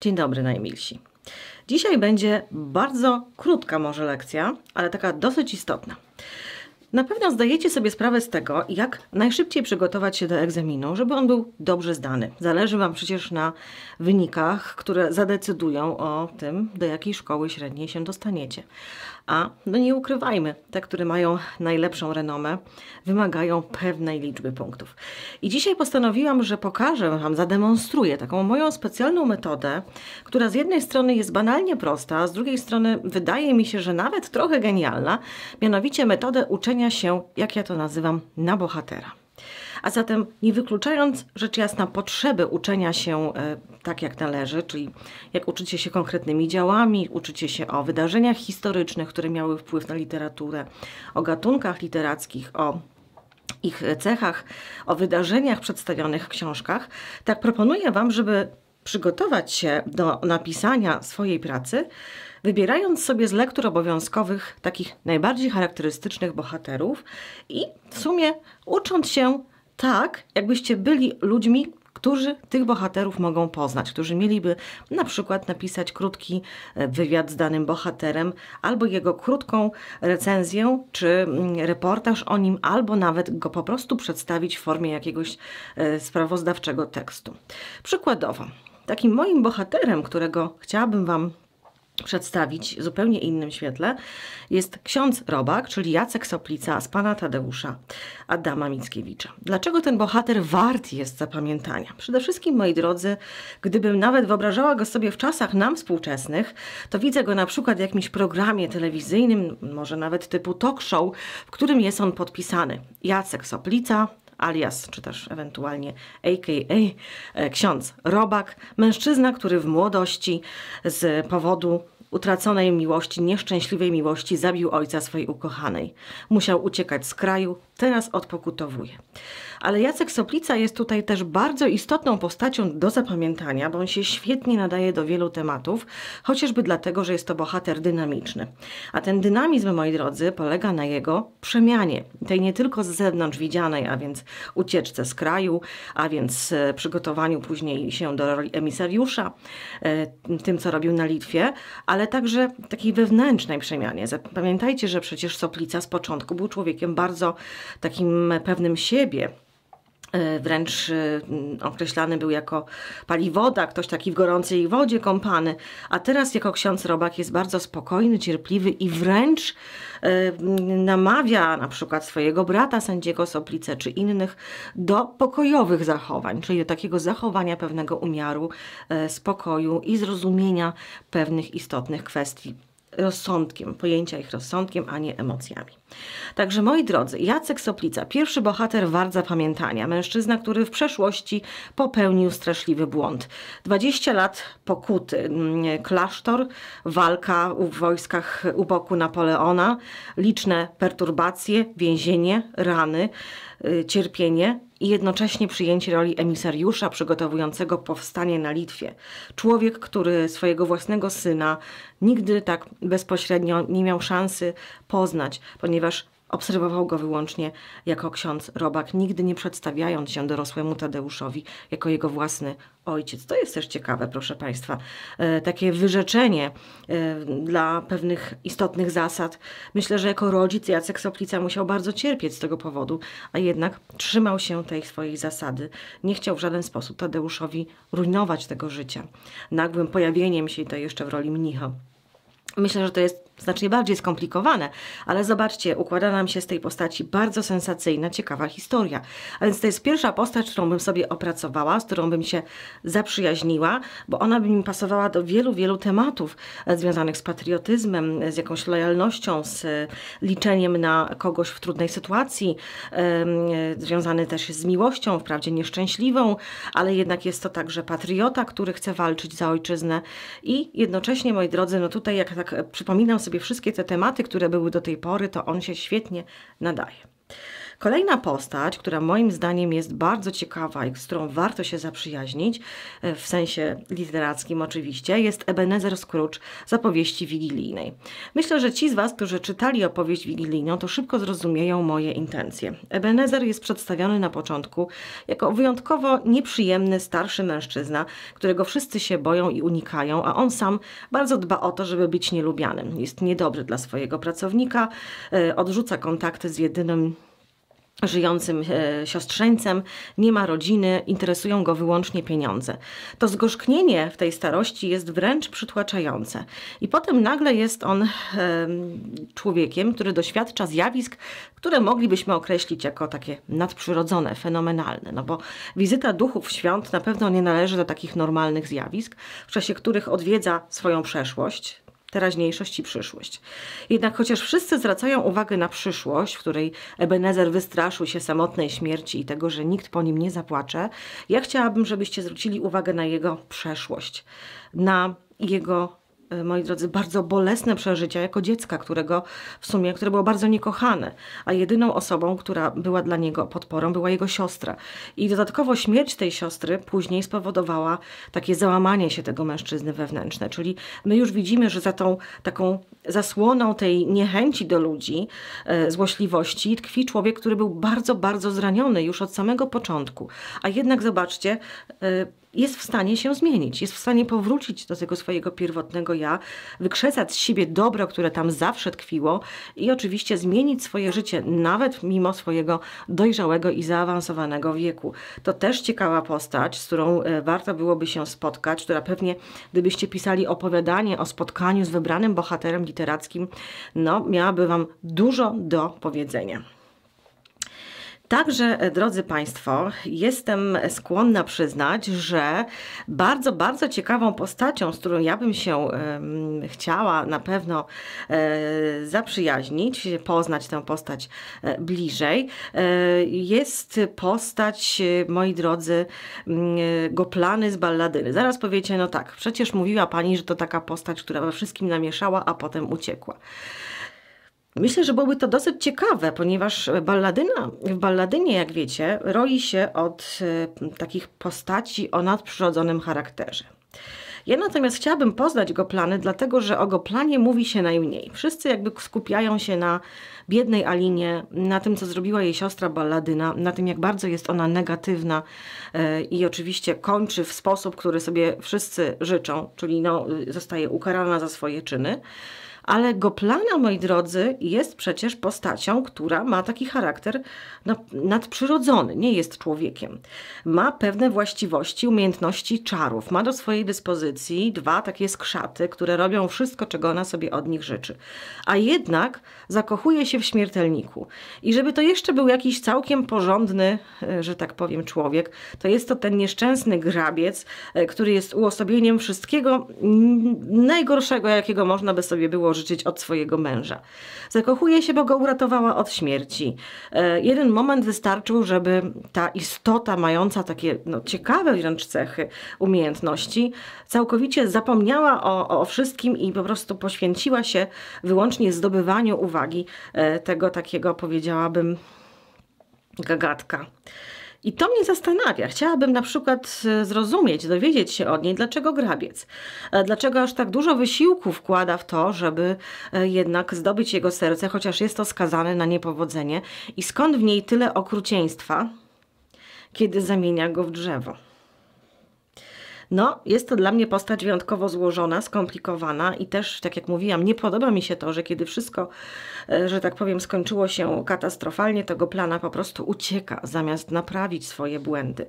Dzień dobry najmilsi. Dzisiaj będzie bardzo krótka może lekcja, ale taka dosyć istotna. Na pewno zdajecie sobie sprawę z tego, jak najszybciej przygotować się do egzaminu, żeby on był dobrze zdany. Zależy Wam przecież na wynikach, które zadecydują o tym, do jakiej szkoły średniej się dostaniecie a no nie ukrywajmy, te, które mają najlepszą renomę, wymagają pewnej liczby punktów. I dzisiaj postanowiłam, że pokażę Wam, zademonstruję taką moją specjalną metodę, która z jednej strony jest banalnie prosta, a z drugiej strony wydaje mi się, że nawet trochę genialna, mianowicie metodę uczenia się, jak ja to nazywam, na bohatera a zatem nie wykluczając rzecz jasna potrzeby uczenia się e, tak jak należy, czyli jak uczycie się konkretnymi działami, uczycie się o wydarzeniach historycznych, które miały wpływ na literaturę, o gatunkach literackich, o ich cechach, o wydarzeniach przedstawionych w książkach, tak proponuję Wam, żeby przygotować się do napisania swojej pracy, wybierając sobie z lektur obowiązkowych takich najbardziej charakterystycznych bohaterów i w sumie ucząc się tak, jakbyście byli ludźmi, którzy tych bohaterów mogą poznać, którzy mieliby na przykład napisać krótki e, wywiad z danym bohaterem, albo jego krótką recenzję czy mm, reportaż o nim, albo nawet go po prostu przedstawić w formie jakiegoś e, sprawozdawczego tekstu. Przykładowo, takim moim bohaterem, którego chciałabym Wam przedstawić w zupełnie innym świetle, jest ksiądz Robak, czyli Jacek Soplica z pana Tadeusza Adama Mickiewicza. Dlaczego ten bohater wart jest zapamiętania? Przede wszystkim, moi drodzy, gdybym nawet wyobrażała go sobie w czasach nam współczesnych, to widzę go na przykład w jakimś programie telewizyjnym, może nawet typu talk show, w którym jest on podpisany. Jacek Soplica, alias, czy też ewentualnie aka e, ksiądz Robak, mężczyzna, który w młodości z powodu utraconej miłości, nieszczęśliwej miłości zabił ojca swojej ukochanej. Musiał uciekać z kraju, teraz odpokutowuje. Ale Jacek Soplica jest tutaj też bardzo istotną postacią do zapamiętania, bo on się świetnie nadaje do wielu tematów, chociażby dlatego, że jest to bohater dynamiczny. A ten dynamizm, moi drodzy, polega na jego przemianie. Tej nie tylko z zewnątrz widzianej, a więc ucieczce z kraju, a więc e, przygotowaniu później się do roli emisariusza, e, tym co robił na Litwie, ale także takiej wewnętrznej przemianie. Pamiętajcie, że przecież Soplica z początku był człowiekiem bardzo takim pewnym siebie e, wręcz e, określany był jako paliwoda, ktoś taki w gorącej wodzie kąpany, a teraz jako ksiądz Robak jest bardzo spokojny, cierpliwy i wręcz e, namawia na przykład swojego brata sędziego Soplice czy innych do pokojowych zachowań, czyli do takiego zachowania pewnego umiaru, spokoju i zrozumienia pewnych istotnych kwestii rozsądkiem, pojęcia ich rozsądkiem, a nie emocjami. Także moi drodzy, Jacek Soplica, pierwszy bohater wart zapamiętania, mężczyzna, który w przeszłości popełnił straszliwy błąd. 20 lat pokuty, mm, klasztor, walka w wojskach u boku Napoleona, liczne perturbacje, więzienie, rany, y, cierpienie, i jednocześnie przyjęcie roli emisariusza przygotowującego powstanie na Litwie. Człowiek, który swojego własnego syna nigdy tak bezpośrednio nie miał szansy poznać, ponieważ Obserwował go wyłącznie jako ksiądz robak, nigdy nie przedstawiając się dorosłemu Tadeuszowi jako jego własny ojciec. To jest też ciekawe, proszę Państwa. E, takie wyrzeczenie e, dla pewnych istotnych zasad. Myślę, że jako rodzic Jacek Soplica musiał bardzo cierpieć z tego powodu, a jednak trzymał się tej swojej zasady. Nie chciał w żaden sposób Tadeuszowi rujnować tego życia. Nagłym pojawieniem się, i to jeszcze w roli mnicha. Myślę, że to jest znacznie bardziej skomplikowane, ale zobaczcie, układa nam się z tej postaci bardzo sensacyjna, ciekawa historia. A więc to jest pierwsza postać, którą bym sobie opracowała, z którą bym się zaprzyjaźniła, bo ona by mi pasowała do wielu, wielu tematów e, związanych z patriotyzmem, z jakąś lojalnością, z e, liczeniem na kogoś w trudnej sytuacji, e, związany też z miłością, wprawdzie nieszczęśliwą, ale jednak jest to także patriota, który chce walczyć za ojczyznę i jednocześnie, moi drodzy, no tutaj jak tak przypominam sobie sobie wszystkie te tematy, które były do tej pory, to on się świetnie nadaje. Kolejna postać, która moim zdaniem jest bardzo ciekawa i z którą warto się zaprzyjaźnić, e, w sensie literackim oczywiście, jest Ebenezer Scrooge z opowieści wigilijnej. Myślę, że ci z Was, którzy czytali opowieść wigilijną, to szybko zrozumieją moje intencje. Ebenezer jest przedstawiony na początku jako wyjątkowo nieprzyjemny starszy mężczyzna, którego wszyscy się boją i unikają, a on sam bardzo dba o to, żeby być nielubianym. Jest niedobry dla swojego pracownika, e, odrzuca kontakty z jedynym żyjącym e, siostrzeńcem, nie ma rodziny, interesują go wyłącznie pieniądze. To zgorzknienie w tej starości jest wręcz przytłaczające. I potem nagle jest on e, człowiekiem, który doświadcza zjawisk, które moglibyśmy określić jako takie nadprzyrodzone, fenomenalne, no bo wizyta duchów świąt na pewno nie należy do takich normalnych zjawisk, w czasie których odwiedza swoją przeszłość, teraźniejszość i przyszłość. Jednak chociaż wszyscy zwracają uwagę na przyszłość, w której Ebenezer wystraszył się samotnej śmierci i tego, że nikt po nim nie zapłacze, ja chciałabym, żebyście zwrócili uwagę na jego przeszłość, na jego E, moi drodzy, bardzo bolesne przeżycia jako dziecka, którego w sumie, które było bardzo niekochane, a jedyną osobą, która była dla niego podporą, była jego siostra. I dodatkowo śmierć tej siostry później spowodowała takie załamanie się tego mężczyzny wewnętrzne, czyli my już widzimy, że za tą taką zasłoną tej niechęci do ludzi, e, złośliwości tkwi człowiek, który był bardzo, bardzo zraniony już od samego początku. A jednak zobaczcie, e, jest w stanie się zmienić, jest w stanie powrócić do tego swojego pierwotnego ja, wykrzesać z siebie dobro, które tam zawsze tkwiło i oczywiście zmienić swoje życie, nawet mimo swojego dojrzałego i zaawansowanego wieku. To też ciekawa postać, z którą e, warto byłoby się spotkać, która pewnie, gdybyście pisali opowiadanie o spotkaniu z wybranym bohaterem literackim, no, miałaby Wam dużo do powiedzenia. Także, e, drodzy Państwo, jestem skłonna przyznać, że bardzo, bardzo ciekawą postacią, z którą ja bym się chciała na pewno e, zaprzyjaźnić, poznać tę postać e, bliżej, jest postać, moi drodzy, mm, Goplany z Balladyny. Zaraz powiecie, no tak, przecież mówiła Pani, że to taka postać, która we wszystkim namieszała, a potem uciekła. Myślę, że byłoby to dosyć ciekawe, ponieważ balladyna, w balladynie, jak wiecie, roi się od e, takich postaci o nadprzyrodzonym charakterze. Ja natomiast chciałabym poznać Goplany, dlatego że o Goplanie mówi się najmniej. Wszyscy jakby skupiają się na biednej Alinie, na tym, co zrobiła jej siostra Balladyna, na tym, jak bardzo jest ona negatywna e, i oczywiście kończy w sposób, który sobie wszyscy życzą, czyli no, zostaje ukarana za swoje czyny ale Goplana, moi drodzy, jest przecież postacią, która ma taki charakter nadprzyrodzony, nie jest człowiekiem. Ma pewne właściwości, umiejętności czarów. Ma do swojej dyspozycji dwa takie skrzaty, które robią wszystko, czego ona sobie od nich życzy. A jednak zakochuje się w śmiertelniku. I żeby to jeszcze był jakiś całkiem porządny, e, że tak powiem, człowiek, to jest to ten nieszczęsny grabiec, e, który jest uosobieniem wszystkiego najgorszego, jakiego można by sobie było pożyczyć od swojego męża. Zakochuje się, bo go uratowała od śmierci. E, jeden moment wystarczył, żeby ta istota mająca takie no, ciekawe wręcz cechy, umiejętności, całkowicie zapomniała o, o wszystkim i po prostu poświęciła się wyłącznie zdobywaniu uwagi e, tego takiego, powiedziałabym, gagatka. I to mnie zastanawia. Chciałabym na przykład e, zrozumieć, dowiedzieć się od niej, dlaczego grabiec, e, dlaczego aż tak dużo wysiłku wkłada w to, żeby e, jednak zdobyć jego serce, chociaż jest to skazane na niepowodzenie i skąd w niej tyle okrucieństwa, kiedy zamienia go w drzewo. No, jest to dla mnie postać wyjątkowo złożona, skomplikowana i też, tak jak mówiłam, nie podoba mi się to, że kiedy wszystko, e, że tak powiem, skończyło się katastrofalnie, tego plana po prostu ucieka, zamiast naprawić swoje błędy.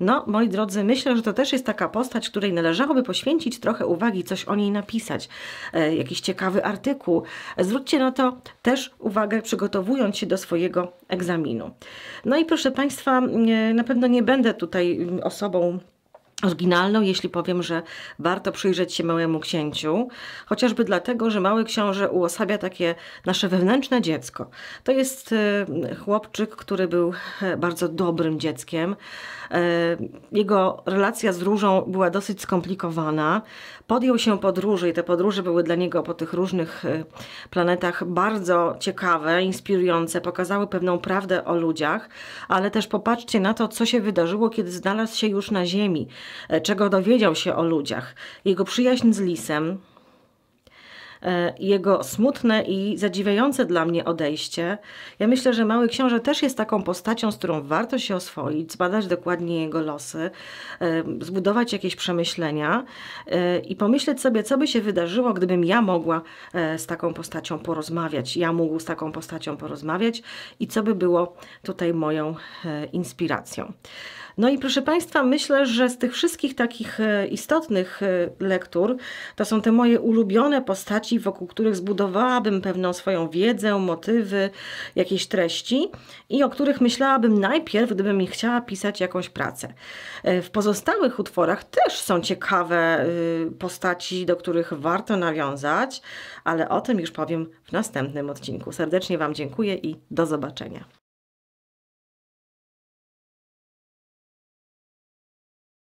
No, moi drodzy, myślę, że to też jest taka postać, której należałoby poświęcić trochę uwagi, coś o niej napisać, e, jakiś ciekawy artykuł. Zwróćcie na to też uwagę, przygotowując się do swojego egzaminu. No i proszę Państwa, e, na pewno nie będę tutaj osobą, oryginalną, jeśli powiem, że warto przyjrzeć się Małemu Księciu, chociażby dlatego, że Mały Książę uosabia takie nasze wewnętrzne dziecko. To jest e, chłopczyk, który był e, bardzo dobrym dzieckiem. E, jego relacja z różą była dosyć skomplikowana. Podjął się podróży i te podróże były dla niego po tych różnych planetach bardzo ciekawe, inspirujące, pokazały pewną prawdę o ludziach, ale też popatrzcie na to, co się wydarzyło, kiedy znalazł się już na Ziemi E, czego dowiedział się o ludziach. Jego przyjaźń z lisem, e, jego smutne i zadziwiające dla mnie odejście. Ja myślę, że Mały Książę też jest taką postacią, z którą warto się oswoić, zbadać dokładnie jego losy, e, zbudować jakieś przemyślenia i pomyśleć sobie, co by się wydarzyło, gdybym ja mogła z taką postacią porozmawiać, ja mógł z taką postacią porozmawiać i co by było tutaj moją inspiracją. No i proszę Państwa, myślę, że z tych wszystkich takich e, istotnych e, lektur, to są te moje ulubione postaci, wokół których zbudowałabym pewną swoją wiedzę, motywy, jakieś treści i o których myślałabym najpierw, gdybym chciała pisać jakąś pracę. E, w pozostałych utworach też są ciekawe y, postaci, do których warto nawiązać, ale o tym już powiem w następnym odcinku. Serdecznie Wam dziękuję i do zobaczenia.